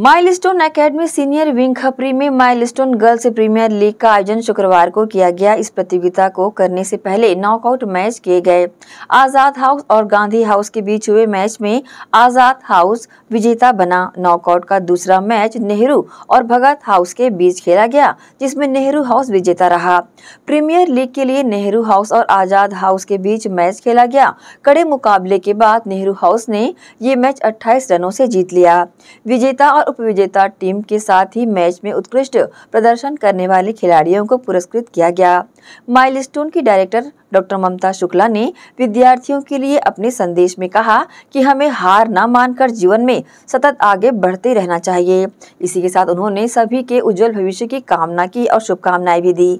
milestone academy senior wing Khapri में Milestone girls premiere league का आयोजन शुक्रवार को किया गया इस प्रतियोगिता को करने से पहले नॉकआउट मैच किए गए आज़ाद हाउस और गांधी हाउस के बीच हुए मैच में आज़ाद हाउस विजेता बना नॉकआउट का दूसरा मैच नेहरू और भगत हाउस के बीच खेला गया जिसमें नेहरू हाउस विजेता रहा प्रीमियर लीग के लिए नेहरू हाउस और आज़ाद हाउस के बीच मैच खेला गया कड़े मुकाबले के बाद नेहरू हाउस ने ये मैच अट्ठाईस रनों से जीत लिया विजेता और उपविजेता टीम के साथ ही मैच में उत्कृष्ट प्रदर्शन करने वाले खिलाड़ियों को पुरस्कृत किया गया माइलस्टोन की डायरेक्टर डॉक्टर ममता शुक्ला ने विद्यार्थियों के लिए अपने संदेश में कहा कि हमें हार न मानकर जीवन में सतत आगे बढ़ते रहना चाहिए इसी के साथ उन्होंने सभी के उज्जवल भविष्य की कामना की और शुभकामनाएं भी दी